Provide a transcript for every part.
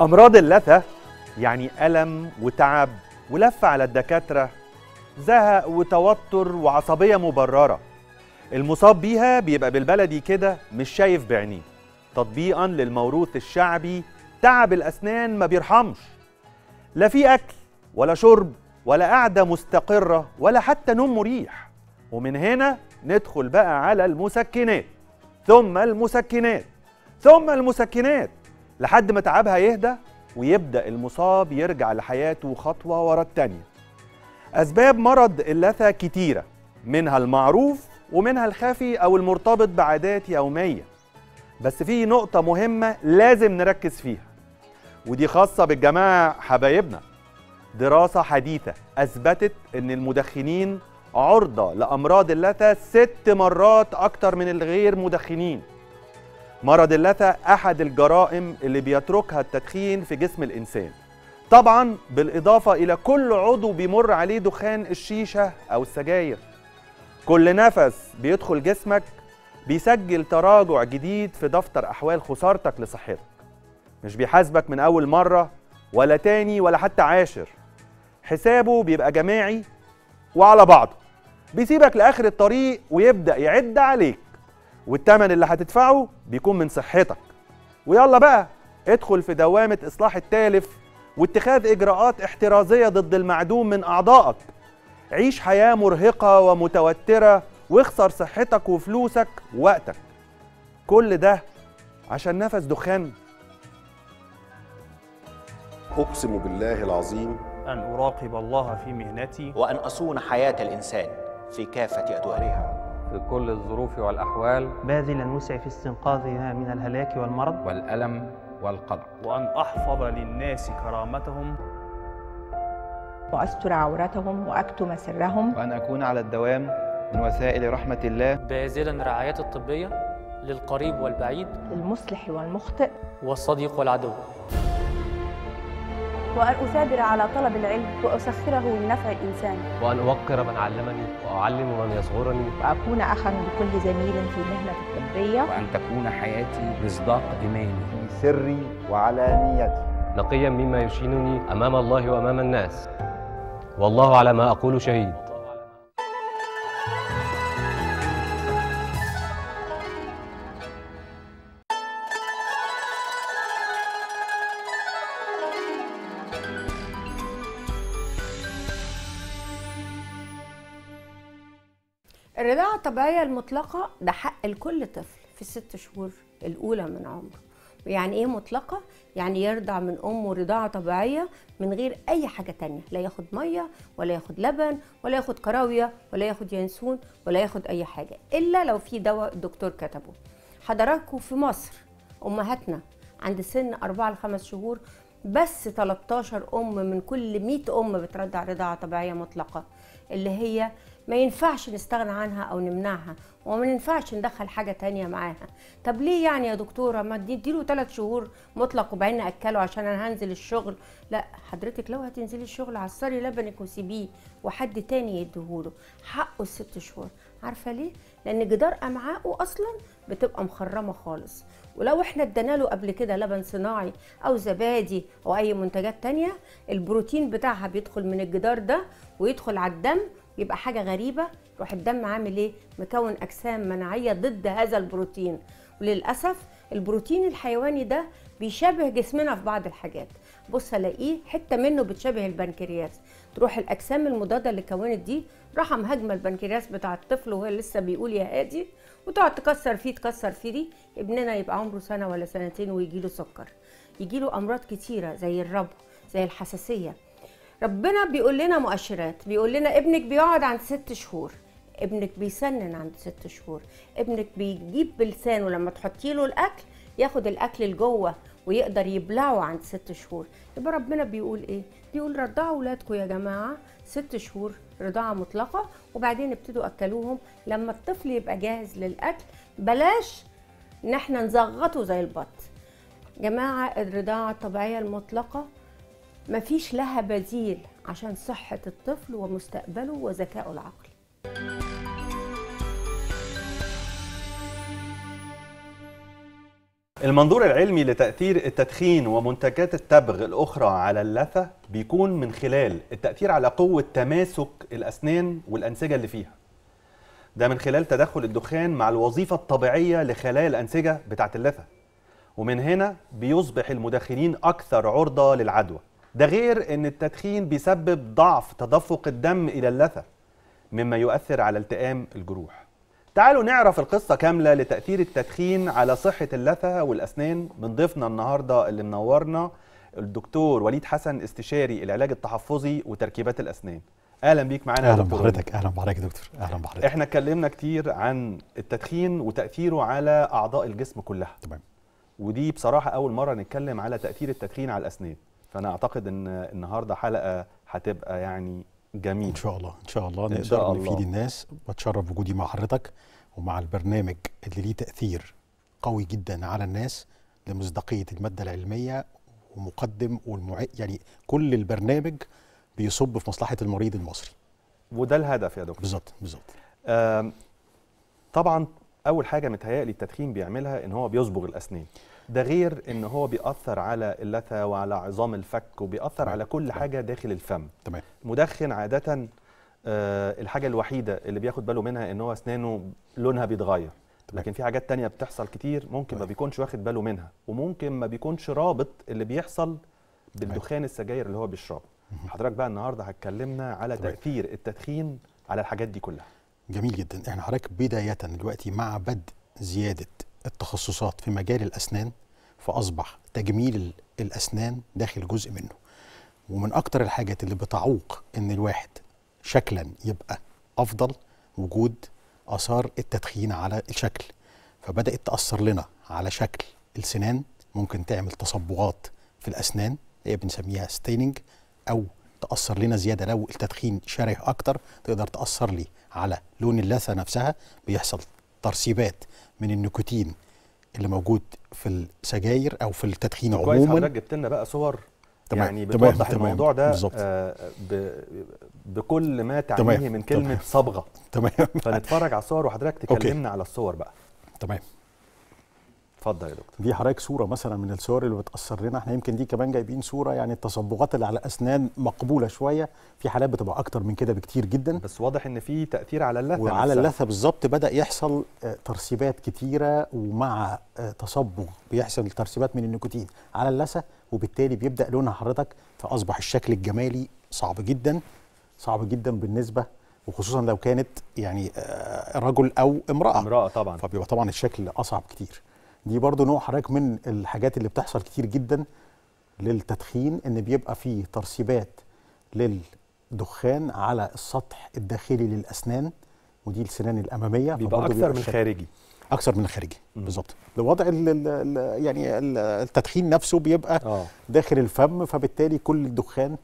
أمراض اللثة يعني ألم وتعب ولف على الدكاترة زهق وتوتر وعصبية مبررة المصاب بيها بيبقى بالبلدي كده مش شايف بعينيه تطبيقا للموروث الشعبي تعب الأسنان ما بيرحمش لا في أكل ولا شرب ولا قعدة مستقرة ولا حتى نوم مريح ومن هنا ندخل بقى على المسكنات ثم المسكنات ثم المسكنات لحد ما تعبها يهدى ويبدأ المصاب يرجع لحياته خطوة ورا التانية أسباب مرض اللثة كتيرة منها المعروف ومنها الخفي أو المرتبط بعادات يومية بس في نقطة مهمة لازم نركز فيها ودي خاصة بالجماعة حبايبنا دراسة حديثة أثبتت أن المدخنين عرضة لأمراض اللثة ست مرات أكتر من الغير مدخنين مرض اللثة أحد الجرائم اللي بيتركها التدخين في جسم الإنسان طبعا بالإضافة إلى كل عضو بيمر عليه دخان الشيشة أو السجاير كل نفس بيدخل جسمك بيسجل تراجع جديد في دفتر أحوال خسارتك لصحتك مش بيحاسبك من أول مرة ولا تاني ولا حتى عاشر حسابه بيبقى جماعي وعلى بعضه بيسيبك لآخر الطريق ويبدأ يعد عليك والتمن اللي هتدفعه بيكون من صحتك ويلا بقى ادخل في دوامة إصلاح التالف واتخاذ إجراءات احترازية ضد المعدوم من أعضائك عيش حياة مرهقة ومتوترة واخسر صحتك وفلوسك ووقتك كل ده عشان نفس دخان أقسم بالله العظيم أن أراقب الله في مهنتي وأن أصون حياة الإنسان في كافة أدوارها بكل الظروف والأحوال باذلا وسعي في استنقاذها من الهلاك والمرض والألم والقلق وأن أحفظ للناس كرامتهم وأستر عورتهم وأكتم سرهم وأن أكون على الدوام من وسائل رحمة الله باذلا رعاية الطبية للقريب والبعيد المصلح والمخطئ والصديق والعدو وأن أثابر على طلب العلم وأسخره لنفع الإنسان وأن أوقر من علمني وأعلم من يصغرني وأكون أخا لكل زميل في المهنة الطبية وأن تكون حياتي مصداق إيماني في سري وعلانيتي نقيا مما يشينني أمام الله وأمام الناس والله على ما أقول شهيد الرباية المطلقة ده حق لكل طفل في الست شهور الأولى من عمره يعني ايه مطلقة؟ يعني يرضع من أمه رضاعة طبيعية من غير أي حاجة تانية لا ياخد مية ولا ياخد لبن ولا ياخد كراوية ولا ياخد ينسون ولا ياخد أي حاجة إلا لو في دواء الدكتور كتبه حضراتكم في مصر أمهاتنا عند سن ل لخمس شهور بس 13 أم من كل 100 أم بترضع رضاعة طبيعية مطلقة اللي هي ما ينفعش نستغنى عنها او نمنعها وما ينفعش ندخل حاجه تانية معاها طب ليه يعني يا دكتوره ما تديله ثلاث شهور مطلق وبعدين اكله عشان انا هنزل الشغل لا حضرتك لو هتنزلي الشغل عصري لبنك وسيبيه وحد تاني يديهوله حقه الست شهور عارفه ليه لان جدار امعائه اصلا بتبقى مخرمه خالص ولو احنا ادينا له قبل كده لبن صناعي او زبادي او اي منتجات تانية البروتين بتاعها بيدخل من الجدار ده ويدخل على الدم يبقى حاجه غريبه يروح الدم عامل ايه مكون اجسام مناعيه ضد هذا البروتين وللاسف البروتين الحيواني ده بيشبه جسمنا في بعض الحاجات بص الاقيه حته منه بتشبه البنكرياس تروح الاجسام المضاده اللي كونت دي راح مهاجمه البنكرياس بتاع الطفل وهو لسه بيقول يا هادي وتقعد تكسر فيه تكسر فيه دي ابننا يبقى عمره سنه ولا سنتين ويجي له سكر يجي له امراض كتيره زي الربو زي الحساسيه ربنا بيقول لنا مؤشرات بيقول لنا ابنك بيقعد عند ست شهور ابنك بيسنن عند ست شهور ابنك بيجيب بلسانه لما تحطي له الاكل ياخد الاكل لجوه ويقدر يبلعه عند ست شهور يبقى ربنا بيقول ايه بيقول رضعوا اولادكم يا جماعه ست شهور رضاعه مطلقه وبعدين ابتدوا اكلوهم لما الطفل يبقى جاهز للاكل بلاش نحن نزغطه زي البط جماعه الرضاعه الطبيعيه المطلقه ما فيش لها بديل عشان صحة الطفل ومستقبله وذكائه العقلي المنظور العلمي لتأثير التدخين ومنتجات التبغ الأخرى على اللثة بيكون من خلال التأثير على قوة تماسك الأسنان والأنسجة اللي فيها ده من خلال تدخل الدخان مع الوظيفة الطبيعية لخلايا الأنسجة بتاعت اللثة ومن هنا بيصبح المدخنين أكثر عرضة للعدوى ده غير ان التدخين بيسبب ضعف تدفق الدم الى اللثه مما يؤثر على التئام الجروح تعالوا نعرف القصه كامله لتاثير التدخين على صحه اللثه والاسنان من ضيفنا النهارده اللي منورنا الدكتور وليد حسن استشاري العلاج التحفظي وتركيبات الاسنان اهلا بيك معانا اهلا بحضرتك اهلا بحضرتك يا دكتور اهلا بحضرتك احنا اتكلمنا كتير عن التدخين وتاثيره على اعضاء الجسم كلها تمام ودي بصراحه اول مره نتكلم على تاثير التدخين على الاسنان فانا اعتقد ان النهارده حلقه هتبقى يعني جميله ان شاء الله ان شاء الله إن نقدر نفيد الناس واتشرف وجودي مع حضرتك ومع البرنامج اللي ليه تاثير قوي جدا على الناس لمصداقيه الماده العلميه ومقدم والمع... يعني كل البرنامج بيصب في مصلحه المريض المصري وده الهدف يا دكتور بالظبط بالظبط طبعا اول حاجه متهيألي التدخين بيعملها ان هو بيصبغ الاسنان ده غير ان هو بيأثر على اللثه وعلى عظام الفك وبيأثر على كل حاجه داخل الفم تمام المدخن عاده آه، الحاجه الوحيده اللي بياخد باله منها ان هو اسنانه لونها بيتغير لكن في حاجات تانية بتحصل كتير ممكن ما بيكونش واخد باله منها وممكن ما بيكونش رابط اللي بيحصل بالدخان السجاير اللي هو بيشربه حضرتك بقى النهارده هتكلمنا على تاثير التدخين على الحاجات دي كلها جميل جدا احنا حضرتك بدايه دلوقتي مع بدء زياده التخصصات في مجال الأسنان فأصبح تجميل الأسنان داخل جزء منه ومن أكتر الحاجات اللي بتعوق إن الواحد شكلا يبقى أفضل وجود آثار التدخين على الشكل فبدأت تأثر لنا على شكل السنان ممكن تعمل تصبغات في الأسنان هي بنسميها ستيننج أو تأثر لنا زيادة لو التدخين شره أكتر تقدر تأثر لي على لون اللثة نفسها بيحصل ترسيبات من النيكوتين اللي موجود في السجاير او في التدخين عموما كويس حضرتك جبت لنا بقى صور تمام يعني بتوضح تمام الموضوع ده آه ب... بكل ما تعنيه تمام من كلمه تمام صبغه تمام فنتفرج على الصور وحضرتك تكلمنا على الصور بقى تمام اتفضل يا دكتور دي حضرتك صوره مثلا من الصور اللي بتاثر لنا احنا يمكن دي كمان جايبين صوره يعني التصبغات اللي على الاسنان مقبوله شويه في حالات بتبقى اكتر من كده بكتير جدا بس واضح ان في تاثير على اللثه وعلى اللثه بالظبط بدا يحصل آه، ترسيبات كتيره ومع آه، تصبغ بيحصل ترسيبات من النيكوتين على اللثه وبالتالي بيبدا لونها حضرتك فاصبح الشكل الجمالي صعب جدا صعب جدا بالنسبه وخصوصا لو كانت يعني آه، رجل او امراه امراه طبعا فبيبقى طبعا الشكل اصعب كتير دي برضو نوع حضرتك من الحاجات اللي بتحصل كتير جدا للتدخين ان بيبقى فيه ترسيبات للدخان على السطح الداخلي للاسنان ودي السنان الاماميه بيبقى اكثر بيبقى من خارجي اكثر من الخارجي بالظبط الوضع يعني التدخين نفسه بيبقى أوه. داخل الفم فبالتالي كل الدخان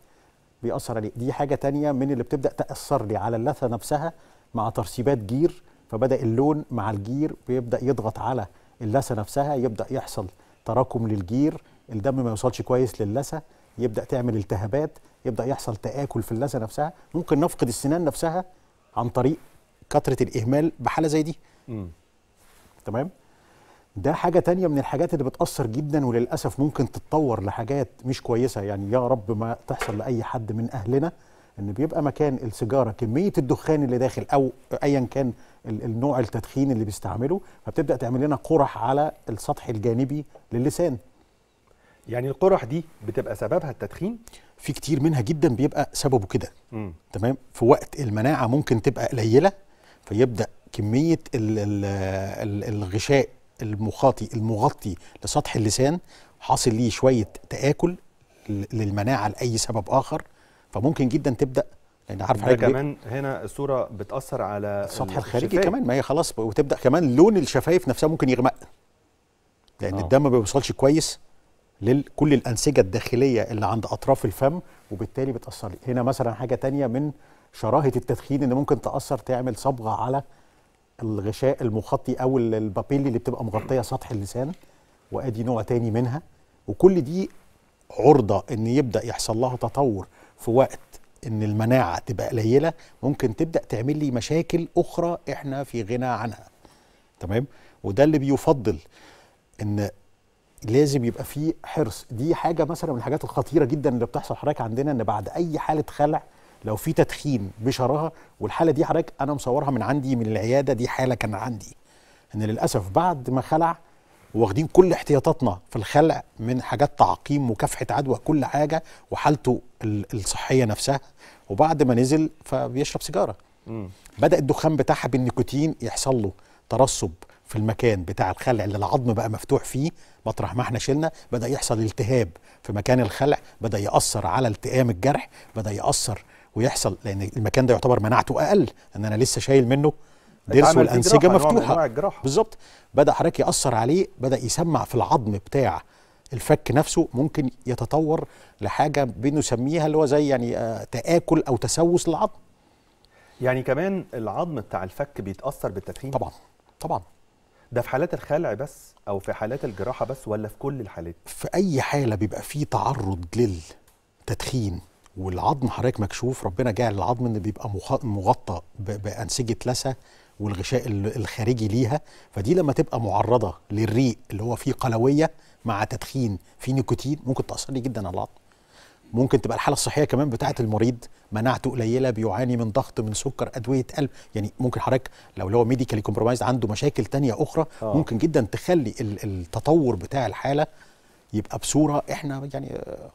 بيأثر عليه دي حاجه تانية من اللي بتبدا تاثر لي على اللثه نفسها مع ترسيبات جير فبدا اللون مع الجير بيبدا يضغط على اللثه نفسها يبدا يحصل تراكم للجير الدم ما يوصلش كويس للثه يبدا تعمل التهابات يبدا يحصل تاكل في اللثه نفسها ممكن نفقد السنان نفسها عن طريق كثره الاهمال بحاله زي دي م. تمام ده حاجه تانية من الحاجات اللي بتاثر جدا وللاسف ممكن تتطور لحاجات مش كويسه يعني يا رب ما تحصل لاي حد من اهلنا ان بيبقى مكان السيجاره كميه الدخان اللي داخل او ايا كان النوع التدخين اللي بيستعمله فبتبدا تعمل لنا قرح على السطح الجانبي للسان يعني القرح دي بتبقى سببها التدخين في كتير منها جدا بيبقى سببه كده تمام في وقت المناعه ممكن تبقى قليله فيبدا كميه ال ال الغشاء المخاطي المغطي لسطح اللسان حاصل ليه شويه تاكل للمناعه لاي سبب اخر فممكن جدا تبدا لان عارف حضرتك كمان هنا الصوره بتاثر على السطح الخارجي الشفايف. كمان ما هي خلاص وتبدا كمان لون الشفايف نفسها ممكن يغمق لان أوه. الدم ما بيوصلش كويس لكل الانسجه الداخليه اللي عند اطراف الفم وبالتالي بتاثر هنا مثلا حاجه تانية من شراهه التدخين ان ممكن تاثر تعمل صبغه على الغشاء المخطي او البابيلي اللي بتبقى مغطيه سطح اللسان وادي نوع تاني منها وكل دي عرضه ان يبدا يحصل لها تطور في وقت ان المناعه تبقى قليله ممكن تبدا تعمل لي مشاكل اخرى احنا في غنى عنها تمام وده اللي بيفضل ان لازم يبقى في حرص دي حاجه مثلا من الحاجات الخطيره جدا اللي بتحصل حضرتك عندنا ان بعد اي حاله خلع لو في تدخين بشراهه والحاله دي حضرتك انا مصورها من عندي من العياده دي حاله كان عندي ان للاسف بعد ما خلع واخدين كل احتياطاتنا في الخلع من حاجات تعقيم مكافحه عدوى كل حاجه وحالته الصحيه نفسها وبعد ما نزل فبيشرب سيجاره مم. بدا الدخان بتاعها بالنيكوتين يحصل له ترسب في المكان بتاع الخلع اللي العظم بقى مفتوح فيه مطرح ما احنا شلنا بدا يحصل التهاب في مكان الخلع بدا ياثر على التئام الجرح بدا ياثر ويحصل لان المكان ده يعتبر مناعته اقل ان انا لسه شايل منه ضرس والانسجه مفتوحه بالظبط بدا حضرتك ياثر عليه بدا يسمع في العظم بتاع الفك نفسه ممكن يتطور لحاجه بنسميها اللي هو زي يعني آه، تاكل او تسوس العظم يعني كمان العظم بتاع الفك بيتاثر بالتدخين طبعا طبعا ده في حالات الخلع بس او في حالات الجراحه بس ولا في كل الحالات في اي حاله بيبقى فيه تعرض للتدخين والعظم حضرتك مكشوف ربنا جعل العظم ان بيبقى مغطى بانسجه لثه والغشاء الخارجي ليها فدي لما تبقى معرضه للريق اللي هو فيه قلويه مع تدخين فيه نيكوتين ممكن تاثر لي جدا على العظم ممكن تبقى الحاله الصحيه كمان بتاعه المريض مناعته قليله بيعاني من ضغط من سكر ادويه قلب يعني ممكن حضرتك لو اللي هو ميديكالي كومبرومايز عنده مشاكل تانية اخرى أوه. ممكن جدا تخلي التطور بتاع الحاله يبقى بصوره احنا يعني آه،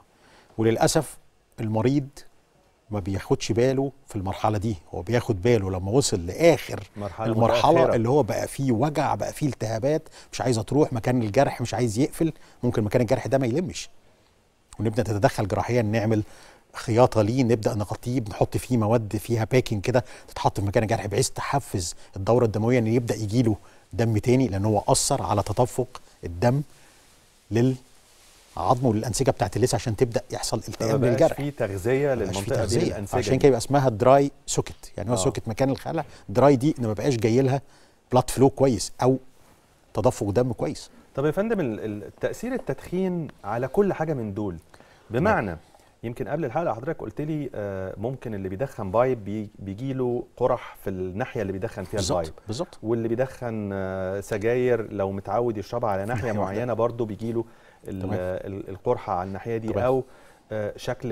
وللاسف المريض ما بياخدش باله في المرحله دي هو بياخد باله لما وصل لاخر مرحلة المرحله متأخرة. اللي هو بقى فيه وجع بقى فيه التهابات مش عايزه تروح مكان الجرح مش عايز يقفل ممكن مكان الجرح ده ما يلمش ونبدا تتدخل جراحيا نعمل خياطه ليه نبدا نغطيه بنحط فيه مواد فيها باكينج كده تتحط في مكان الجرح بحيث تحفز الدوره الدمويه ان يبدا يجي له دم تاني لان هو اثر على تدفق الدم لل عظمه للانسجه بتاعت اللثه عشان تبدا يحصل التئام بالجرح في تغذيه للمنطقه دي الانسجه دي عشان كده يبقى اسمها دراي سوكت يعني هو سوكت آه. مكان الخلع دراي دي ان ما بقاش جاي لها بلاد فلو كويس او تدفق دم كويس طب يا فندم تاثير التدخين على كل حاجه من دول بمعنى يمكن قبل الحلقه حضرتك قلت لي آه، ممكن اللي بيدخن بايب بيجي له قرح في الناحيه اللي بيدخن فيها بالزبط البايب بالظبط واللي بيدخن آه، سجاير لو متعود يشربها على ناحيه معينه برضه بيجي له القرحه على الناحيه دي طبعا. او آه، شكل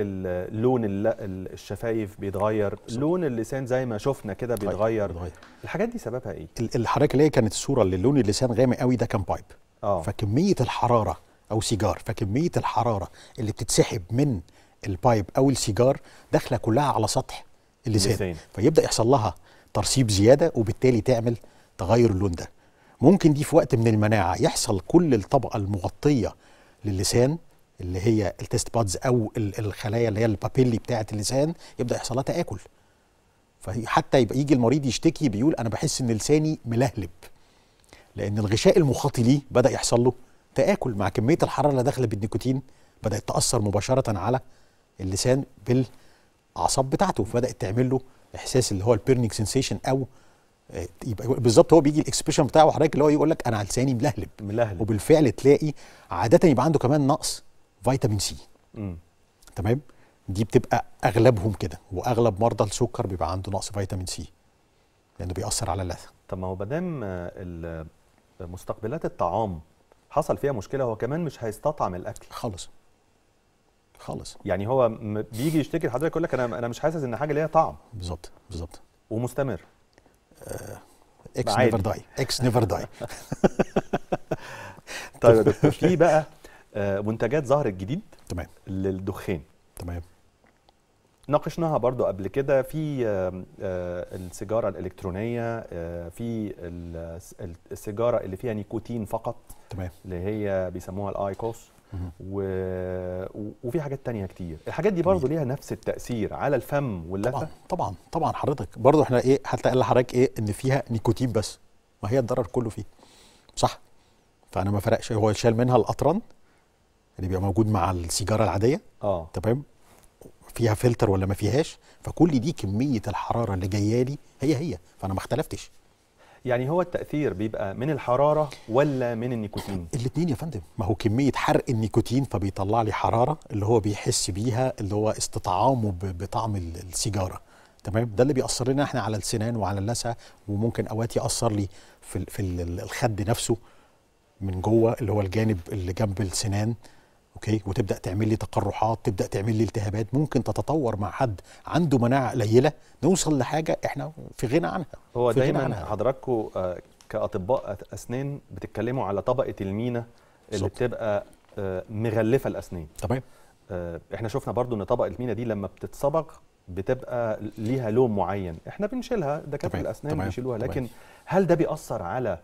لون الشفايف بيتغير صح. لون اللسان زي ما شفنا كده طيب، بيتغير بيتغير الحاجات دي سببها ايه الحركه اللي هي كانت الصوره اللي لون اللسان غامق قوي ده كان بايب أوه. فكميه الحراره او سيجار فكميه الحراره اللي بتتسحب من البايب او السيجار داخله كلها على سطح اللسان, اللسان. فيبدا يحصل لها ترسيب زياده وبالتالي تعمل تغير اللون ده ممكن دي في وقت من المناعه يحصل كل الطبقه المغطيه للسان اللي هي التيست بادز او الخلايا اللي هي البابيلي بتاعه اللسان يبدا يحصل لها تاكل فحتى يبقى يجي المريض يشتكي بيقول انا بحس ان لساني ملهلب لان الغشاء المخاطي ليه بدا يحصل له تاكل مع كميه الحراره اللي داخله بالنيكوتين بدات تاثر مباشره على اللسان بالاعصاب بتاعته فبدات تعمل له احساس اللي هو البيرنينج سنسيشن او آه، يبقى بالظبط هو بيجي الاكسبريشن بتاعه حضرتك اللي هو يقول لك انا لساني ملهلب ملهلب وبالفعل تلاقي عاده يبقى عنده كمان نقص فيتامين سي تمام دي بتبقى اغلبهم كده واغلب مرضى السكر بيبقى عنده نقص فيتامين سي لانه بيأثر على اللثه طب ما هو ما دام مستقبلات الطعام حصل فيها مشكله هو كمان مش هيستطعم الاكل خالص خالص يعني هو بيجي يشتكي لحضرتك يقول لك انا انا مش حاسس ان حاجه ليها طعم بالظبط بالظبط ومستمر اكس نيفر داي اكس نيفر داي طيب في بقى آه، منتجات ظهرت جديد تمام للدخان تمام ناقشناها برضو قبل كده في آه، آه، السيجاره الالكترونيه في السيجاره اللي فيها نيكوتين فقط تمام اللي هي بيسموها الايكوس و... وفي حاجات تانية كتير الحاجات دي برضه ليها نفس التاثير على الفم واللثه طبعا طبعا طبعا حضرتك برضه احنا ايه حتى قال لحضرتك ايه ان فيها نيكوتين بس ما هي الضرر كله فيه صح فانا ما فرقش هو شال منها الاطرن اللي بيبقى موجود مع السيجاره العاديه اه تمام فيها فلتر ولا ما فيهاش فكل دي كميه الحراره اللي جايه لي هي هي فانا ما اختلفتش يعني هو التاثير بيبقى من الحراره ولا من النيكوتين الاثنين يا فندم ما هو كميه حرق النيكوتين فبيطلع لي حراره اللي هو بيحس بيها اللي هو استطعامه بطعم السيجاره تمام ده اللي بيأثر لنا احنا على السنان وعلى اللسع وممكن اوقات يأثر لي في في الخد نفسه من جوه اللي هو الجانب اللي جنب السنان اوكي وتبدا تعمل لي تقرحات تبدا تعمل لي التهابات ممكن تتطور مع حد عنده مناعه قليله نوصل لحاجه احنا في غنى عنها هو في دايما حضراتكم آه، كاطباء اسنان بتتكلموا على طبقه المينا اللي صوت. بتبقى آه، مغلفه الاسنان تمام آه، احنا شفنا برضو ان طبقه المينا دي لما بتتصبغ بتبقى ليها لون معين احنا بنشيلها دكاتره الاسنان بيشيلوها لكن هل ده بيأثر على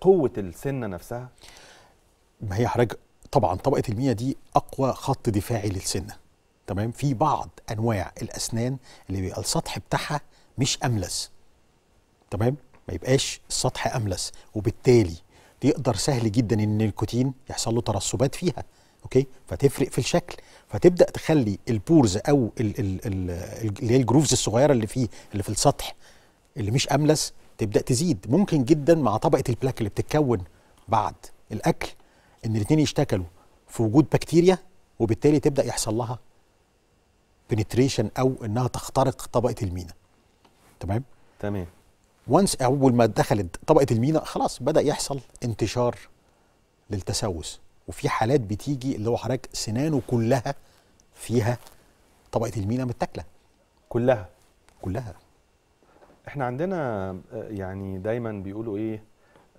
قوه السنه نفسها ما هي حضرتك طبعا طبقه المية دي اقوى خط دفاعي للسنه تمام في بعض انواع الاسنان اللي بيبقى السطح بتاعها مش املس تمام ما يبقاش السطح املس وبالتالي يقدر سهل جدا ان النيكوتين يحصل له ترسبات فيها اوكي فتفرق في الشكل فتبدا تخلي البورز او اللي هي الجروفز الصغيره اللي فيه اللي في السطح اللي مش املس تبدا تزيد ممكن جدا مع طبقه البلاك اللي بتتكون بعد الاكل ان الاثنين يشتكلوا في وجود بكتيريا وبالتالي تبدا يحصل لها بنتريشن او انها تخترق طبقه المينا تمام تمام وانس اول ما دخلت طبقه المينا خلاص بدا يحصل انتشار للتسوس وفي حالات بتيجي اللي هو حضرتك سنانه كلها فيها طبقه المينا متاكله كلها كلها احنا عندنا آه، يعني دايما بيقولوا ايه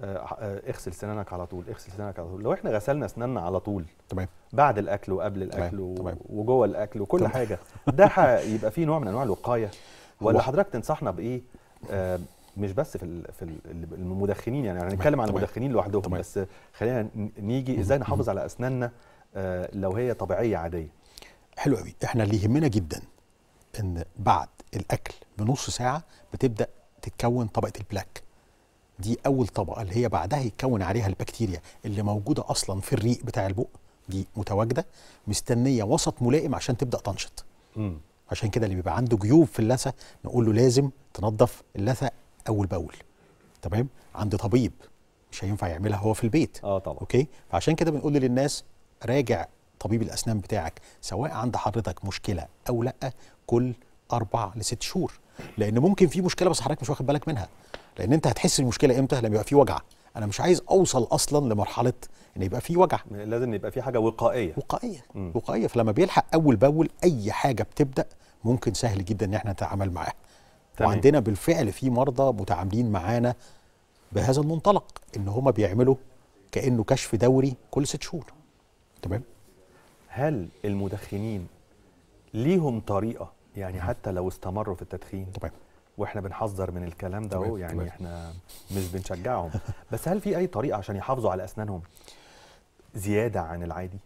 آه، اغسل سنانك على طول اغسل سنانك على طول لو احنا غسلنا اسناننا على طول تمام بعد الاكل وقبل الاكل تمام. وجوه الاكل وكل تمام. حاجه ده هيبقى فيه نوع من انواع الوقايه ولا حضرتك تنصحنا بايه آه مش بس في ال في المدخنين يعني هنتكلم عن المدخنين لوحدهم بس خلينا نيجي ازاي نحافظ على اسناننا آه لو هي طبيعيه عاديه حلو قوي احنا اللي يهمنا جدا ان بعد الاكل بنص ساعه بتبدا تتكون طبقه البلاك دي اول طبقه اللي هي بعدها يتكون عليها البكتيريا اللي موجوده اصلا في الريق بتاع البق دي متواجده مستنيه وسط ملائم عشان تبدا تنشط مم. عشان كده اللي بيبقى عنده جيوب في اللثه نقول له لازم تنظف اللثه اول باول تمام عند طبيب مش هينفع يعملها هو في البيت اه طبعا اوكي فعشان كده بنقول للناس راجع طبيب الاسنان بتاعك سواء عند حضرتك مشكله او لا كل اربع لست شهور لان ممكن في مشكله بس حضرتك مش واخد بالك منها لان انت هتحس المشكله امتى لما يبقى في وجع انا مش عايز اوصل اصلا لمرحله ان يبقى في وجع لازم يبقى في حاجه وقائيه وقائيه م. وقائيه فلما بيلحق اول باول اي حاجه بتبدا ممكن سهل جدا ان احنا نتعامل معاها وعندنا بالفعل في مرضى متعاملين معانا بهذا المنطلق ان هما بيعملوا كانه كشف دوري كل ست شهور تمام هل المدخنين ليهم طريقه يعني حتى لو استمروا في التدخين طبعا واحنا بنحذر من الكلام ده اهو يعني طبعا. احنا مش بنشجعهم بس هل في اي طريقه عشان يحافظوا على اسنانهم زياده عن العادي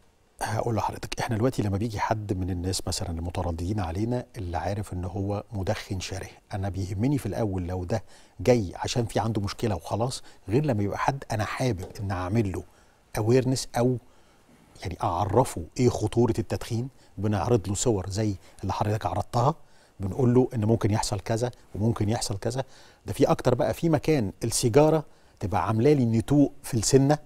هقول لحضرتك احنا دلوقتي لما بيجي حد من الناس مثلا المترددين علينا اللي عارف ان هو مدخن شره انا بيهمني في الاول لو ده جاي عشان في عنده مشكله وخلاص غير لما يبقى حد انا حابب ان اعمل له اويرنس او يعني اعرفه ايه خطوره التدخين بنعرض له صور زي اللي حضرتك عرضتها بنقول له ان ممكن يحصل كذا وممكن يحصل كذا ده في اكتر بقى في مكان السيجاره تبقى عامله لي نتوء في السنه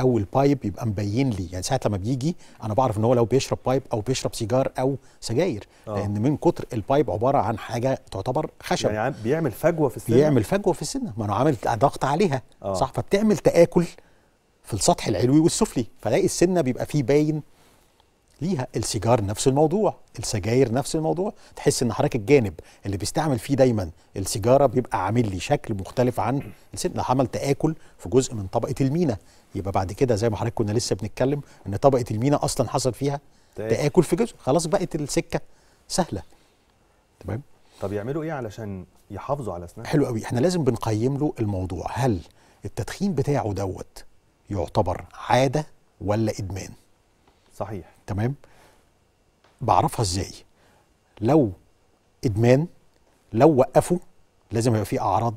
او البايب يبقى مبين لي يعني ساعه لما بيجي انا بعرف ان هو لو بيشرب بايب او بيشرب سيجار او سجاير أوه. لان من كتر البايب عباره عن حاجه تعتبر خشب يعني بيعمل فجوه في السنه بيعمل فجوه في السنه ما انا عامل ضغط عليها أوه. صح فبتعمل تاكل في السطح العلوي والسفلي فلاقي السنه بيبقى فيه باين ليها السيجار نفس الموضوع السجاير نفس الموضوع تحس ان حضرتك الجانب اللي بيستعمل فيه دايما السيجاره بيبقى عامل لي شكل مختلف عن السن ده عمل تاكل في جزء من طبقه المينا يبقى بعد كده زي ما حضرتك كنا لسه بنتكلم ان طبقه المينا اصلا حصل فيها تأكل, تاكل في جزء خلاص بقت السكه سهله تمام طب يعملوا ايه علشان يحافظوا على اسنانهم حلو قوي احنا لازم بنقيم له الموضوع هل التدخين بتاعه دوت يعتبر عاده ولا ادمان صحيح تمام بعرفها ازاي لو ادمان لو وقفوا لازم يبقى في اعراض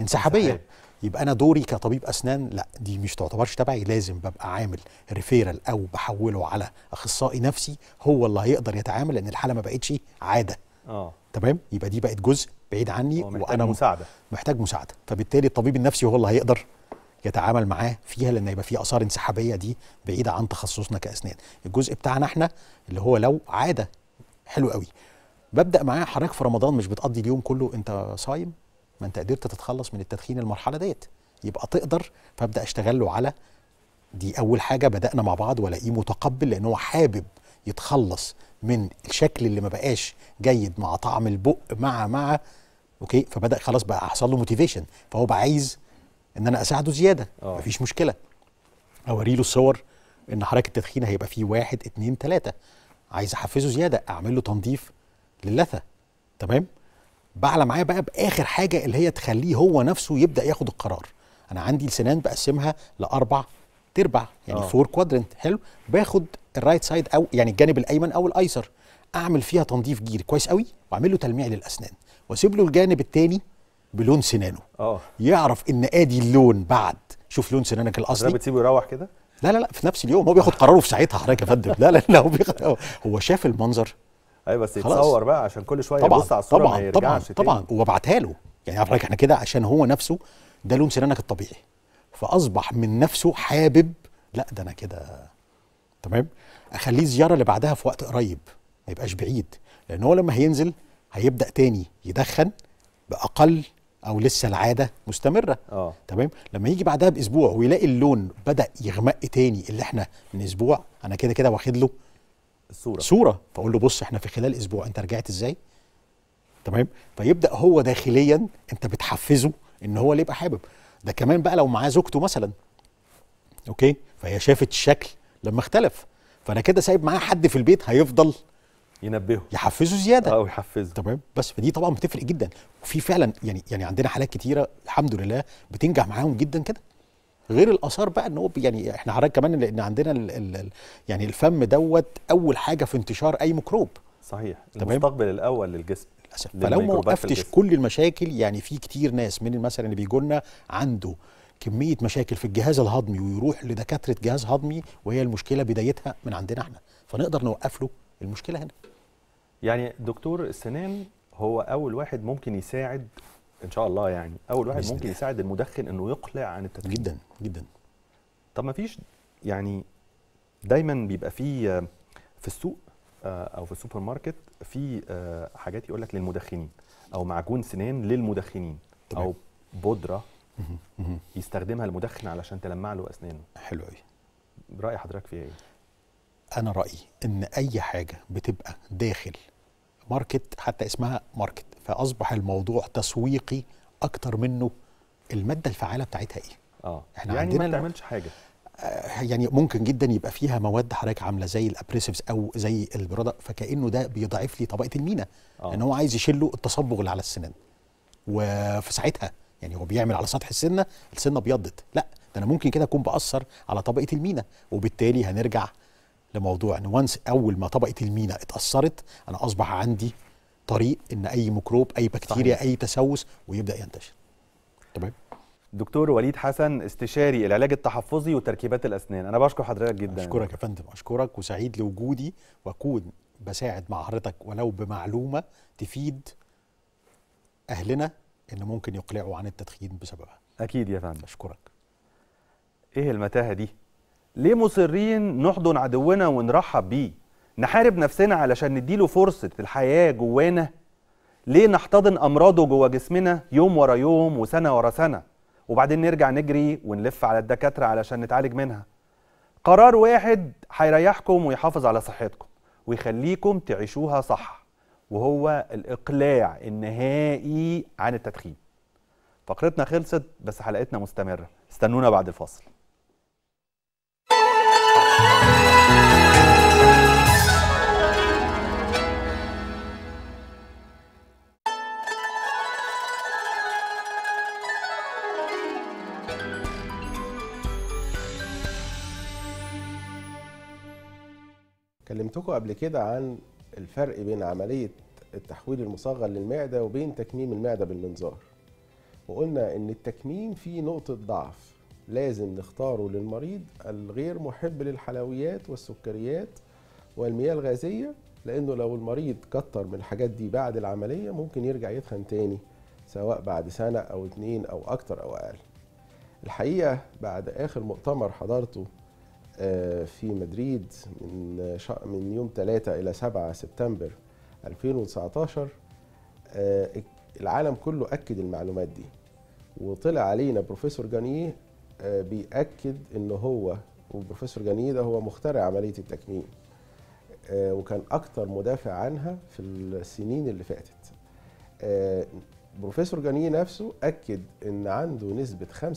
انسحابيه يبقى انا دوري كطبيب اسنان لا دي مش تعتبرش تبعي لازم ببقى عامل ريفيرال او بحوله على اخصائي نفسي هو اللي هيقدر يتعامل لان الحاله ما بقتش عاده اه تمام يبقى دي بقت جزء بعيد عني وانا محتاج مساعده محتاج مساعده فبالتالي الطبيب النفسي هو اللي هيقدر يتعامل معاه فيها لان يبقى في اثار انسحابيه دي بعيده عن تخصصنا كاسنان الجزء بتاعنا احنا اللي هو لو عاده حلو قوي ببدا معاه حضرتك في رمضان مش بتقضي اليوم كله انت صايم ما انت قدرت تتخلص من التدخين المرحله ديت يبقى تقدر فابدا اشتغل له على دي اول حاجه بدانا مع بعض والاقيه متقبل لان هو حابب يتخلص من الشكل اللي ما بقاش جيد مع طعم البق مع مع اوكي فبدا خلاص بقى حصل له موتيفيشن فهو بقى عايز ان انا اساعده زياده أوه. مفيش مشكله اوري له الصور ان حركه التدخين هيبقى فيه واحد اتنين تلاته عايز احفزه زياده اعمل له تنظيف للثه تمام بعلى معايا بقى باخر حاجه اللي هي تخليه هو نفسه يبدا ياخد القرار انا عندي السنان بقسمها لاربع تربع يعني أوه. فور كوادرنت حلو باخد الرايت سايد او يعني الجانب الايمن او الايسر اعمل فيها تنظيف جير كويس قوي واعمل له تلميع للاسنان واسيب له الجانب الثاني بلون سنانه اه يعرف ان ادي اللون بعد شوف لون سنانك الاصلي ده بتسيبه يروح كده لا لا لا في نفس اليوم هو بياخد قراره في ساعتها حضرتك يا فندم لا لا لا هو هو شاف المنظر ايوه بس يتصور بقى عشان كل شويه يبص على الصوره طبعا ما طبعا طبعا وابعتها له يعني حضرتك احنا كده عشان هو نفسه ده لون سنانك الطبيعي فاصبح من نفسه حابب لا ده انا كده تمام اخليه الزياره اللي بعدها في وقت قريب ما يبقاش بعيد لان هو لما هينزل هيبدا تاني يدخن باقل او لسه العاده مستمره آه. تمام لما يجي بعدها باسبوع ويلاقي اللون بدا يغمق تاني اللي احنا من اسبوع انا كده كده واخد له الصوره صوره فاقول له بص احنا في خلال اسبوع انت رجعت ازاي تمام فيبدا هو داخليا انت بتحفزه ان هو اللي يبقى حابب ده كمان بقى لو معاه زوجته مثلا اوكي فهي شافت الشكل لما اختلف فانا كده سايب معاه حد في البيت هيفضل ينبهه يحفزه زياده اه ويحفزه تمام بس فدي طبعا بتفرق جدا وفي فعلا يعني يعني عندنا حالات كتيره الحمد لله بتنجح معاهم جدا كده غير الاثار بقى ان هو يعني احنا حضرتك كمان لان عندنا الـ الـ يعني الفم دوت اول حاجه في انتشار اي ميكروب صحيح تمام؟ المستقبل الاول للجسم للاسف فلو ما وقفتش كل المشاكل يعني في كتير ناس من مثلا اللي بيجوا لنا عنده كميه مشاكل في الجهاز الهضمي ويروح لدكاتره جهاز هضمي وهي المشكله بدايتها من عندنا احنا فنقدر نوقف له المشكله هنا يعني دكتور السنان هو اول واحد ممكن يساعد ان شاء الله يعني اول واحد ممكن يساعد المدخن انه يقلع عن التدخين جدا جدا طب ما فيش يعني دايما بيبقى في في السوق آه، او في السوبر ماركت في آه، حاجات يقول لك للمدخنين او معجون سنان للمدخنين طبعا. او بودره يستخدمها المدخن علشان تلمع له اسنانه حلو قوي راي حضرتك فيها ايه انا رايي ان اي حاجه بتبقى داخل ماركت حتى اسمها ماركت فاصبح الموضوع تسويقي اكتر منه الماده الفعاله بتاعتها ايه اه احنا يعني ما نعملش حاجه آه، يعني ممكن جدا يبقى فيها مواد حضرتك عامله زي الابريسيفز او زي البراده فكانه ده بيضعف لي طبقه المينا آه. هو عايز يشيل له التصبغ اللي على السنان وفي ساعتها يعني هو بيعمل على سطح السنه السنه ابيضت لا ده انا ممكن كده اكون باثر على طبقه المينا وبالتالي هنرجع لموضوع ان وانس اول ما طبقه المينا اتاثرت انا اصبح عندي طريق ان اي ميكروب اي بكتيريا صحيح. اي تسوس ويبدا ينتشر تمام دكتور وليد حسن استشاري العلاج التحفظي وتركيبات الاسنان انا بشكر حضرتك جدا اشكرك يا فندم اشكرك وسعيد لوجودي واكون بساعد مع حضرتك ولو بمعلومه تفيد اهلنا ان ممكن يقلعوا عن التدخين بسببها اكيد يا فندم اشكرك ايه المتاهه دي ليه مصرين نحضن عدونا ونرحب بيه نحارب نفسنا علشان نديله فرصة الحياة جوانا ليه نحتضن أمراضه جوا جسمنا يوم ورا يوم وسنة ورا سنة وبعدين نرجع نجري ونلف على الدكاترة علشان نتعالج منها قرار واحد هيريحكم ويحافظ على صحتكم ويخليكم تعيشوها صح وهو الإقلاع النهائي عن التدخين فقرتنا خلصت بس حلقتنا مستمرة استنونا بعد الفاصل سألتكم قبل كده عن الفرق بين عملية التحويل المصغر للمعدة وبين تكميم المعدة بالمنظار وقلنا ان التكميم فيه نقطة ضعف لازم نختاره للمريض الغير محب للحلويات والسكريات والمياه الغازية لأنه لو المريض كتر من الحاجات دي بعد العملية ممكن يرجع يتخن تاني سواء بعد سنة أو اتنين أو أكتر أو أقل الحقيقة بعد آخر مؤتمر حضرته آه، في مدريد من من يوم 3 إلى 7 سبتمبر 2019 آه، العالم كله أكد المعلومات دي وطلع علينا بروفيسور جانييه آه، بيأكد إن هو وبروفيسور جانييه ده هو مخترع عملية التكميم وكان أكتر مدافع عنها في السنين اللي فاتت بروفيسور جاني نفسه اكد ان عنده نسبه 35%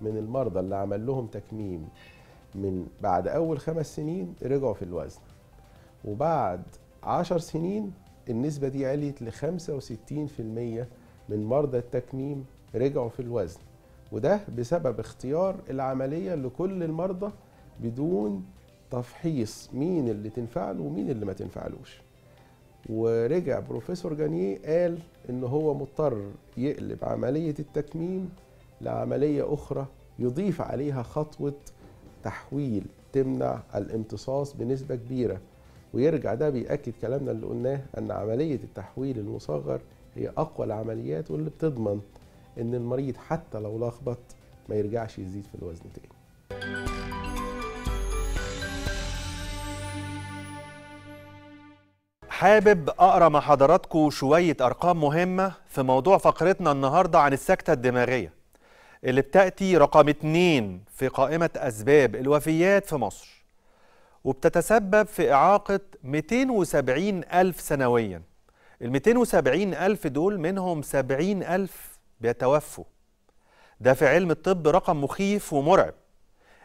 من المرضى اللي عمل لهم تكميم من بعد اول خمس سنين رجعوا في الوزن وبعد عشر سنين النسبة دي عليت ل 65% من مرضى التكميم رجعوا في الوزن وده بسبب اختيار العملية لكل المرضى بدون تفحيص مين اللي تنفعله ومين اللي ما تنفعلوش ورجع بروفيسور جانيه قال ان هو مضطر يقلب عمليه التكميم لعمليه اخرى يضيف عليها خطوه تحويل تمنع الامتصاص بنسبه كبيره ويرجع ده بيأكد كلامنا اللي قلناه ان عمليه التحويل المصغر هي اقوى العمليات واللي بتضمن ان المريض حتى لو لخبط ما يرجعش يزيد في الوزن تاني حابب اقرا مع حضراتكم شويه ارقام مهمه في موضوع فقرتنا النهارده عن السكته الدماغيه اللي بتاتي رقم اتنين في قائمه اسباب الوفيات في مصر وبتتسبب في اعاقه 270 الف سنويا ال 270 الف دول منهم 70 الف بيتوفوا ده في علم الطب رقم مخيف ومرعب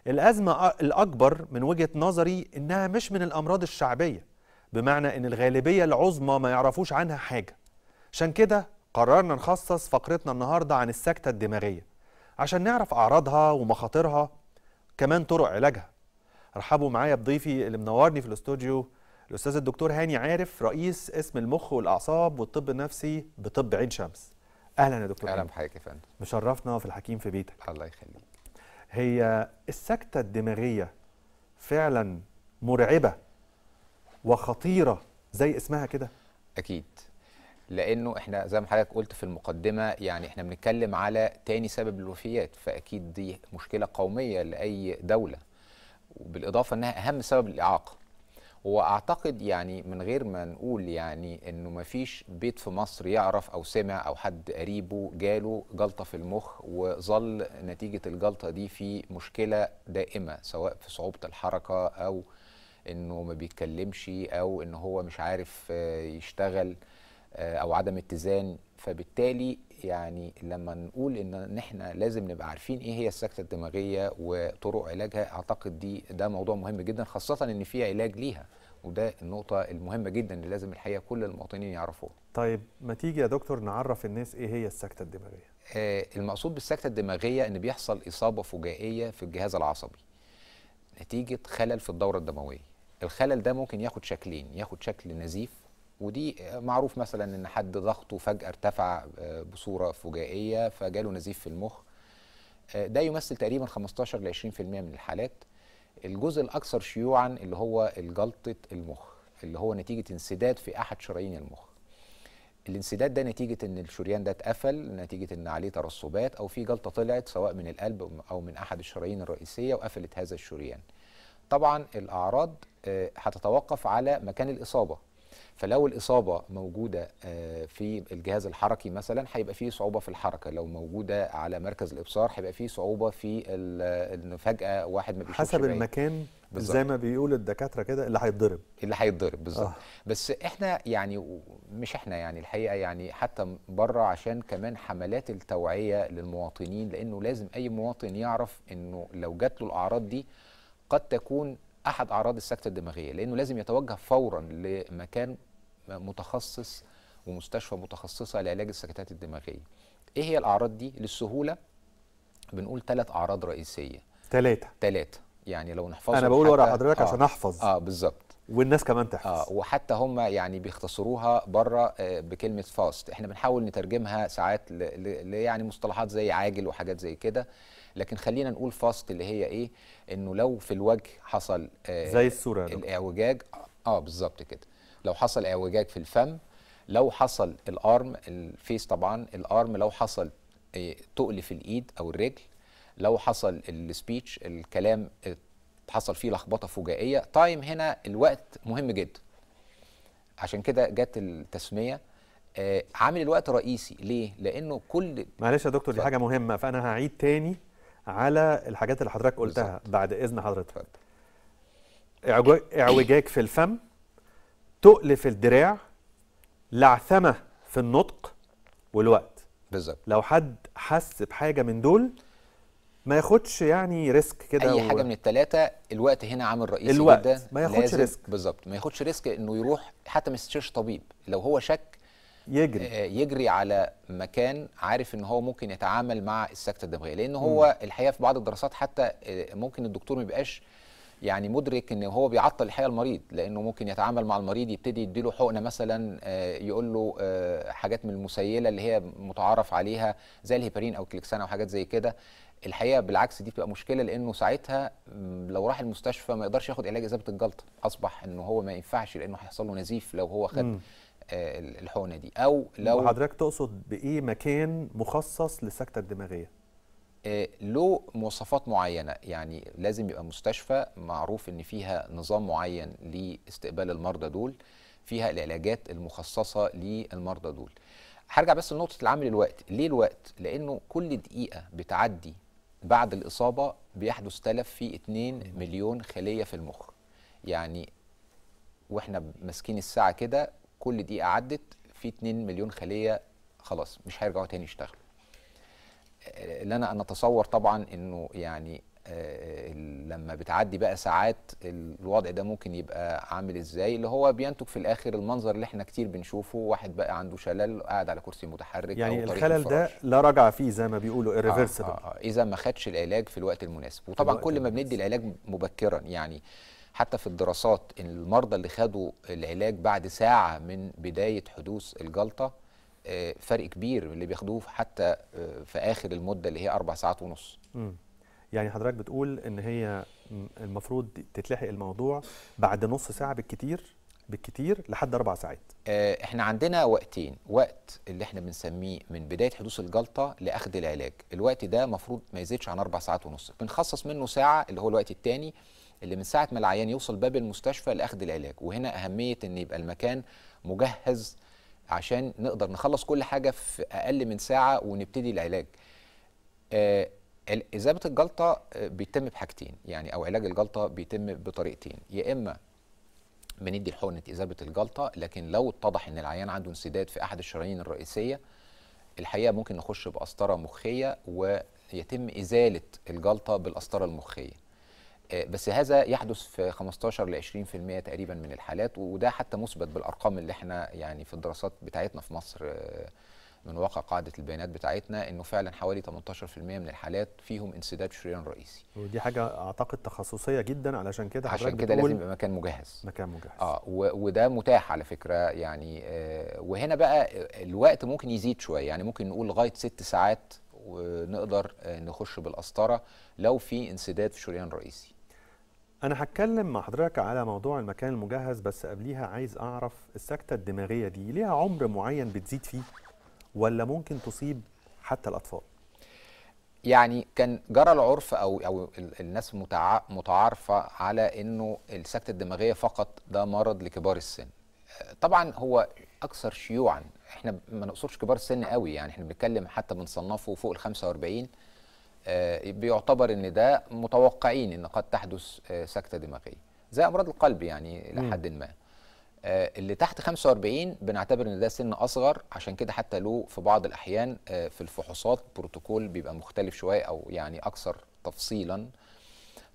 الازمه الاكبر من وجهه نظري انها مش من الامراض الشعبيه بمعنى ان الغالبيه العظمى ما يعرفوش عنها حاجه عشان كده قررنا نخصص فقرتنا النهارده عن السكته الدماغيه عشان نعرف اعراضها ومخاطرها كمان طرق علاجها رحبوا معايا بضيفي اللي منورني في الاستوديو الاستاذ الدكتور هاني عارف رئيس اسم المخ والاعصاب والطب النفسي بطب عين شمس اهلا يا دكتور اهلا بحضرتك يا فندم مشرفنا في الحكيم في بيتك الله يخليك هي السكته الدماغيه فعلا مرعبه وخطيره زي اسمها كده اكيد لانه احنا زي ما حضرتك قلت في المقدمه يعني احنا بنتكلم على تاني سبب الوفيات فاكيد دي مشكله قوميه لاي دوله وبالاضافه انها اهم سبب الاعاقه واعتقد يعني من غير ما نقول يعني انه ما فيش بيت في مصر يعرف او سمع او حد قريبه جاله جلطه في المخ وظل نتيجه الجلطه دي في مشكله دائمه سواء في صعوبه الحركه او انه ما بيتكلمش او ان هو مش عارف آه، يشتغل آه، او عدم اتزان فبالتالي يعني لما نقول ان احنا لازم نبقى عارفين ايه هي السكته الدماغيه وطرق علاجها اعتقد دي ده موضوع مهم جدا خاصه ان في علاج ليها وده النقطة المهمة جدا اللي لازم الحقيقة كل المواطنين يعرفوها. طيب ما تيجي يا دكتور نعرف الناس ايه هي السكتة الدماغية؟ آه المقصود بالسكتة الدماغية ان بيحصل إصابة فجائية في الجهاز العصبي نتيجة خلل في الدورة الدموية. الخلل ده ممكن ياخد شكلين ياخد شكل نزيف ودي معروف مثلا ان حد ضغطه فجاه ارتفع آه، بصوره فجائيه فجاله نزيف في المخ آه، ده يمثل تقريبا 15 ل 20% من الحالات الجزء الاكثر شيوعا اللي هو الجلطه المخ اللي هو نتيجه انسداد في احد شرايين المخ الانسداد ده نتيجه ان الشريان ده اتقفل نتيجه ان عليه ترسبات او في جلطه طلعت سواء من القلب او من احد الشرايين الرئيسيه وقفلت هذا الشريان طبعا الاعراض آه، هتتوقف على مكان الاصابه فلو الاصابه موجوده آه، في الجهاز الحركي مثلا هيبقى فيه صعوبه في الحركه لو موجوده على مركز الابصار هيبقى فيه صعوبه في ان فجاه واحد ما بيشوفش حسب المكان بالزبط. زي ما بيقول الدكاتره كده اللي هيتضرب اللي هيتضرب بالظبط آه. بس احنا يعني مش احنا يعني الحقيقه يعني حتى بره عشان كمان حملات التوعيه للمواطنين لانه لازم اي مواطن يعرف انه لو جات له الاعراض دي قد تكون احد اعراض السكته الدماغيه لانه لازم يتوجه فورا لمكان متخصص ومستشفى متخصصه لعلاج السكتات الدماغيه ايه هي الاعراض دي للسهوله بنقول ثلاث اعراض رئيسيه ثلاثه ثلاثه يعني لو نحفظ انا بقول ورا حضرتك آه عشان احفظ اه بالظبط والناس كمان تحفظ اه وحتى هم يعني بيختصروها بره آه، بكلمه فاست احنا بنحاول نترجمها ساعات يعني مصطلحات زي عاجل وحاجات زي كده لكن خلينا نقول فاست اللي هي ايه انه لو في الوجه حصل آه زي الصوره الاعوجاج آه،, اه بالظبط كده لو حصل اعوجاج في الفم لو حصل الارم الفيس طبعا الارم لو حصل آه، تقل في الايد او الرجل لو حصل السبيتش الكلام حصل فيه لخبطه فجائيه تايم طيب، هنا الوقت مهم جدا عشان كده جت التسميه آه عامل الوقت رئيسي ليه لانه كل معلش يا دكتور دي حاجه مهمه فانا هعيد تاني على الحاجات اللي حضرتك قلتها بالزبط. بعد اذن حضرتك اعوجاج في الفم تقل في الدراع لعثمه في النطق والوقت بالظبط لو حد حس بحاجه من دول ما ياخدش يعني ريسك كده اي و... حاجه من الثلاثه الوقت هنا عامل رئيسي الوقت. جدا ما ياخدش ريسك بالظبط ما ياخدش ريسك انه يروح حتى ما يستشيرش طبيب لو هو شك يجري آه، يجري على مكان عارف ان هو ممكن يتعامل مع السكته الدماغيه لان هو م. الحقيقه في بعض الدراسات حتى آه، ممكن الدكتور ما يبقاش يعني مدرك ان هو بيعطل الحقيقه المريض لانه ممكن يتعامل مع المريض يبتدي يديله حقنه مثلا آه، يقول له آه، حاجات من المسيله اللي هي متعارف عليها زي الهيبارين او او حاجات زي كده الحقيقه بالعكس دي بتبقى مشكله لانه ساعتها لو راح المستشفى ما يقدرش ياخد علاج اذابه الجلطه اصبح ان هو ما ينفعش لانه هيحصل له نزيف لو هو خد آه، الحقنه دي او لو حضرتك تقصد بايه مكان مخصص للسكته الدماغيه آه، له مواصفات معينه يعني لازم يبقى مستشفى معروف ان فيها نظام معين لاستقبال المرضى دول فيها العلاجات المخصصه للمرضى دول هرجع بس لنقطه العمل الوقت ليه الوقت لانه كل دقيقه بتعدي بعد الاصابه بيحدث تلف في 2 مليون خليه في المخ يعني واحنا ماسكين الساعه كده كل دقيقه عدت في 2 مليون خليه خلاص مش هيرجعوا تاني يشتغلوا لنا ان نتصور طبعا انه يعني آه، لما بتعدي بقى ساعات الوضع ده ممكن يبقى عامل ازاي اللي هو بينتج في الاخر المنظر اللي احنا كتير بنشوفه واحد بقى عنده شلل قاعد على كرسي متحرك يعني الخلل ده لا رجع فيه زي ما بيقولوا آه، irreversible آه آه آه اذا ما خدش العلاج في الوقت المناسب وطبعا كل ما بندي العلاج مبكرا يعني حتى في الدراسات المرضى اللي خدوا العلاج بعد ساعه من بدايه حدوث الجلطه آه، فرق كبير من اللي بياخدوه حتى آه، في اخر المده اللي هي اربع ساعات ونص مم. يعني حضرتك بتقول ان هي المفروض تتلحق الموضوع بعد نص ساعه بالكتير بالكتير لحد اربع ساعات آه، احنا عندنا وقتين وقت اللي احنا بنسميه من بدايه حدوث الجلطه لاخذ العلاج الوقت ده مفروض ما يزيدش عن اربع ساعات ونص بنخصص منه ساعه اللي هو الوقت الثاني اللي من ساعه ما العيان يوصل باب المستشفى لاخذ العلاج وهنا اهميه ان يبقى المكان مجهز عشان نقدر نخلص كل حاجه في اقل من ساعه ونبتدي العلاج آه، إزابة اذابه الجلطه آه، بيتم بحاجتين يعني او علاج الجلطه بيتم بطريقتين يا اما بندي الحقنة اذابه الجلطه لكن لو اتضح ان العيان عنده انسداد في احد الشرايين الرئيسيه الحقيقه ممكن نخش بقسطره مخيه ويتم ازاله الجلطه بالقسطره المخيه آه، بس هذا يحدث في 15 ل 20% تقريبا من الحالات وده حتى مثبت بالارقام اللي احنا يعني في الدراسات بتاعتنا في مصر آه، من واقع قاعده البيانات بتاعتنا انه فعلا حوالي 18% من الحالات فيهم انسداد شريان رئيسي ودي حاجه اعتقد تخصصيه جدا علشان كده عشان كده لازم يبقى مكان مجهز مكان مجهز اه وده متاح على فكره يعني آه وهنا بقى آه، الوقت ممكن يزيد شويه يعني ممكن نقول لغايه ست ساعات ونقدر نخش بالقسطره لو في انسداد في شريان رئيسي انا هتكلم مع حضرتك على موضوع المكان المجهز بس قبليها عايز اعرف السكته الدماغيه دي ليها عمر معين بتزيد فيه ولا ممكن تصيب حتى الاطفال يعني كان جرى العرف او او الناس متعارفه على انه السكته الدماغيه فقط ده مرض لكبار السن طبعا هو اكثر شيوعا احنا ما نقصرش كبار السن قوي يعني احنا بنتكلم حتى بنصنفه فوق ال 45 آه، بيعتبر ان ده متوقعين ان قد تحدث آه، سكته دماغيه زي امراض القلب يعني الى حد ما آه، اللي تحت 45 بنعتبر ان ده سن اصغر عشان كده حتى له في بعض الاحيان في الفحوصات بروتوكول بيبقى مختلف شويه او يعني اكثر تفصيلا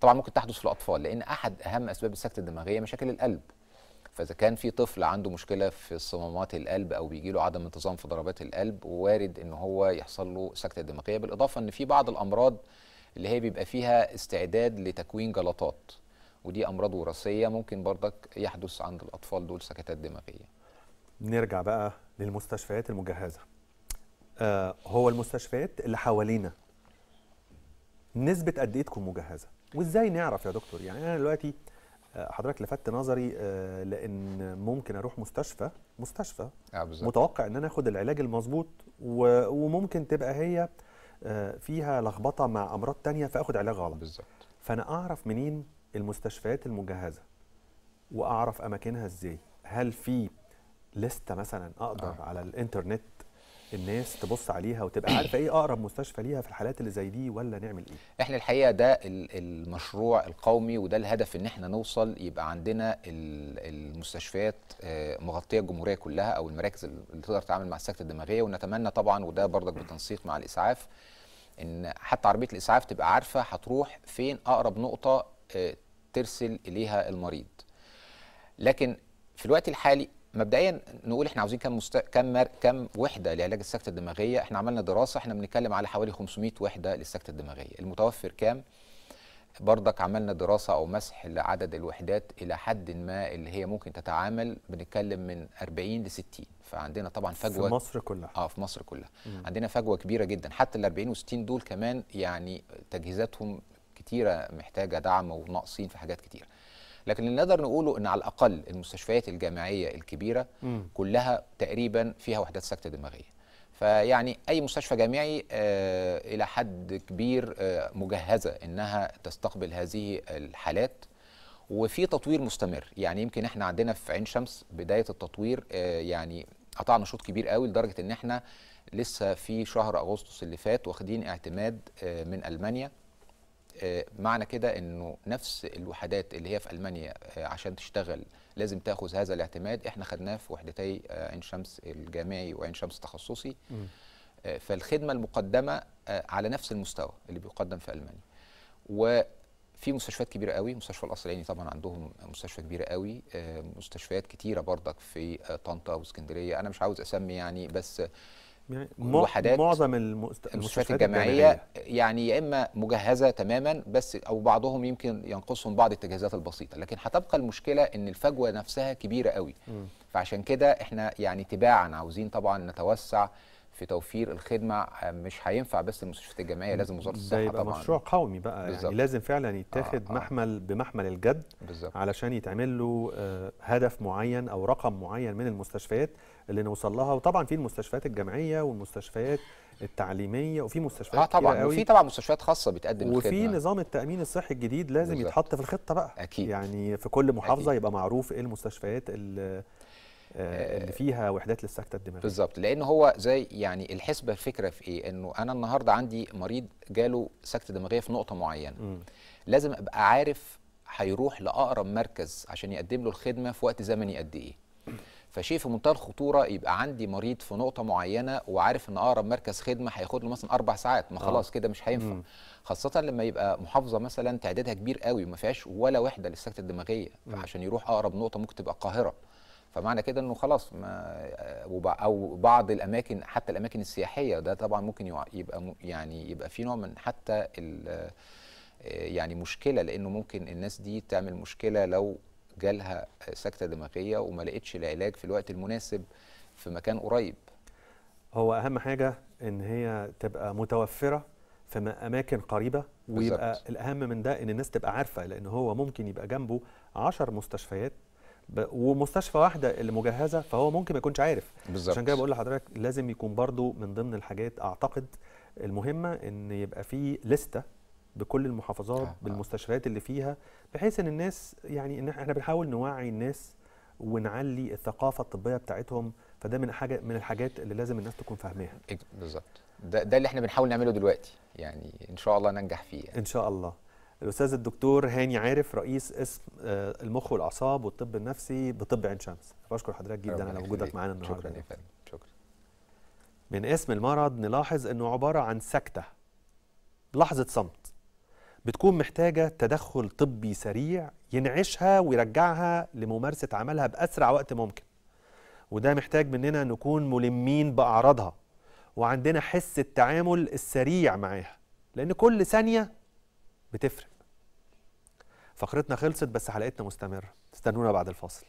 طبعا ممكن تحدث في الاطفال لان احد اهم اسباب السكته الدماغيه مشاكل القلب فاذا كان في طفل عنده مشكله في صمامات القلب او بيجي له عدم انتظام في ضربات القلب وارد ان هو يحصل له سكته دماغيه بالاضافه ان في بعض الامراض اللي هي بيبقى فيها استعداد لتكوين جلطات ودي امراض وراثيه ممكن برضك يحدث عند الاطفال دول سكتات دماغيه نرجع بقى للمستشفيات المجهزه آه هو المستشفيات اللي حوالينا نسبه قد ايه تكون مجهزه وازاي نعرف يا دكتور يعني انا دلوقتي حضرتك لفت نظري آه، لان ممكن اروح مستشفى مستشفى آه، متوقع ان انا اخد العلاج المظبوط وممكن تبقى هي آه، فيها لخبطه مع امراض تانية فاخد علاج غلط بالظبط فانا اعرف منين المستشفيات المجهزه واعرف اماكنها ازاي هل في لسته مثلا اقدر آه. على الانترنت الناس تبص عليها وتبقى عارفه ايه اقرب مستشفى ليها في الحالات اللي زي دي ولا نعمل ايه؟ احنا الحقيقه ده المشروع القومي وده الهدف ان احنا نوصل يبقى عندنا المستشفيات آه، مغطيه الجمهوريه كلها او المراكز اللي تقدر تتعامل مع السكته الدماغيه ونتمنى طبعا وده برضك بالتنسيق مع الاسعاف ان حتى عربيه الاسعاف تبقى عارفه هتروح فين اقرب نقطه آه، ترسل اليها المريض. لكن في الوقت الحالي مبدئيا نقول احنا عاوزين كم مست... كم كم وحده لعلاج السكته الدماغيه احنا عملنا دراسه احنا بنتكلم على حوالي 500 وحده للسكته الدماغيه المتوفر كام برضك عملنا دراسة أو مسح لعدد الوحدات إلى حد ما اللي هي ممكن تتعامل بنتكلم من 40 ل 60 فعندنا طبعا فجوة في مصر كلها اه في مصر كلها مم. عندنا فجوة كبيرة جدا حتى ال 40 و 60 دول كمان يعني تجهيزاتهم كتيرة محتاجة دعم وناقصين في حاجات كتيرة لكن اللي نقدر نقوله ان على الاقل المستشفيات الجامعيه الكبيره م. كلها تقريبا فيها وحدات سكته دماغيه فيعني اي مستشفى جامعي آه، الى حد كبير آه، مجهزه انها تستقبل هذه الحالات وفي تطوير مستمر يعني يمكن احنا عندنا في عين شمس بدايه التطوير آه، يعني قطعنا شوط كبير قوي لدرجه ان احنا لسه في شهر اغسطس اللي فات واخدين اعتماد من المانيا آه، معنى كده انه نفس الوحدات اللي هي في المانيا آه، عشان تشتغل لازم تاخذ هذا الاعتماد احنا خدناه في وحدتي آه، عين شمس الجامعي وعين شمس التخصصي فالخدمه المقدمه على نفس المستوى اللي بيقدم في المانيا وفي مستشفيات كبيره قوي مستشفى القصر العيني طبعا عندهم مستشفى كبيره قوي مستشفيات كتيره بردك في طنطا واسكندريه انا مش عاوز اسمي يعني بس يعني معظم المستشفيات, المستشفيات الجامعية, الجامعية يعني يا إما مجهزة تماما بس أو بعضهم يمكن ينقصهم بعض التجهيزات البسيطة لكن هتبقى المشكلة إن الفجوة نفسها كبيرة قوي م. فعشان كده إحنا يعني تباعا عاوزين طبعا نتوسع في توفير الخدمه آه، مش هينفع بس المستشفيات الجامعيه لازم وزاره الصحه طبعا مشروع قومي بقى بالزبط. يعني لازم فعلا يتاخد آه آه. محمل بمحمل الجد بالزبط. علشان يتعمل له آه، هدف معين او رقم معين من المستشفيات اللي نوصل لها وطبعا في المستشفيات الجامعيه والمستشفيات التعليميه وفي مستشفيات اه طبعا وفي طبعا مستشفيات خاصه بتقدم الخدمه وفي نظام التامين الصحي الجديد لازم بالزبط. يتحط في الخطه بقى اكيد يعني في كل محافظه أكيد. يبقى معروف ايه المستشفيات اللي آه، اللي آه، فيها وحدات للسكتة الدماغية بالظبط لأن هو زي يعني الحسبة الفكرة في إيه إنه أنا النهاردة عندي مريض جاله سكتة دماغية في نقطة معينة م. لازم أبقى عارف هيروح لأقرب مركز عشان يقدم له الخدمة في وقت زمني قد إيه فشيء في منتهى الخطوره يبقى عندي مريض في نقطه معينه وعارف ان اقرب مركز خدمه هياخد له مثلا اربع ساعات ما آه. خلاص كده مش هينفع خاصه لما يبقى محافظه مثلا تعدادها كبير قوي وما فيهاش ولا وحده للسكته الدماغيه عشان يروح اقرب نقطه ممكن تبقى القاهره فمعنى كده انه خلاص ما آه، او بعض الاماكن حتى الاماكن السياحيه ده طبعا ممكن يبقى يعني يبقى في نوع من حتى آه، يعني مشكله لانه ممكن الناس دي تعمل مشكله لو جالها سكته دماغيه وما لقتش العلاج في الوقت المناسب في مكان قريب هو اهم حاجه ان هي تبقى متوفره في اماكن قريبه ويبقى بالزبط. الاهم من ده ان الناس تبقى عارفه لان هو ممكن يبقى جنبه 10 مستشفيات ومستشفى واحده اللي مجهزه فهو ممكن ما يكونش عارف بالزبط. عشان كده بقول لحضرتك لازم يكون برضو من ضمن الحاجات اعتقد المهمه ان يبقى في لسته بكل المحافظات آه. بالمستشفيات اللي فيها بحيث ان الناس يعني ان احنا بنحاول نوعي الناس ونعلي الثقافه الطبيه بتاعتهم فده من حاجه من الحاجات اللي لازم الناس تكون فاهماها بالظبط ده, ده اللي احنا بنحاول نعمله دلوقتي يعني ان شاء الله ننجح فيه يعني. ان شاء الله الاستاذ الدكتور هاني عارف رئيس قسم آه، المخ والاعصاب والطب النفسي بطب عين شمس بشكر حضرتك جدا على وجودك معانا النهارده شكرا يا فندم شكرا من اسم المرض نلاحظ انه عباره عن سكته لحظه صمت بتكون محتاجه تدخل طبي سريع ينعشها ويرجعها لممارسه عملها باسرع وقت ممكن وده محتاج مننا نكون ملمين باعراضها وعندنا حس التعامل السريع معاها لان كل ثانيه بتفرق فقرتنا خلصت بس حلقتنا مستمرة استنونا بعد الفاصل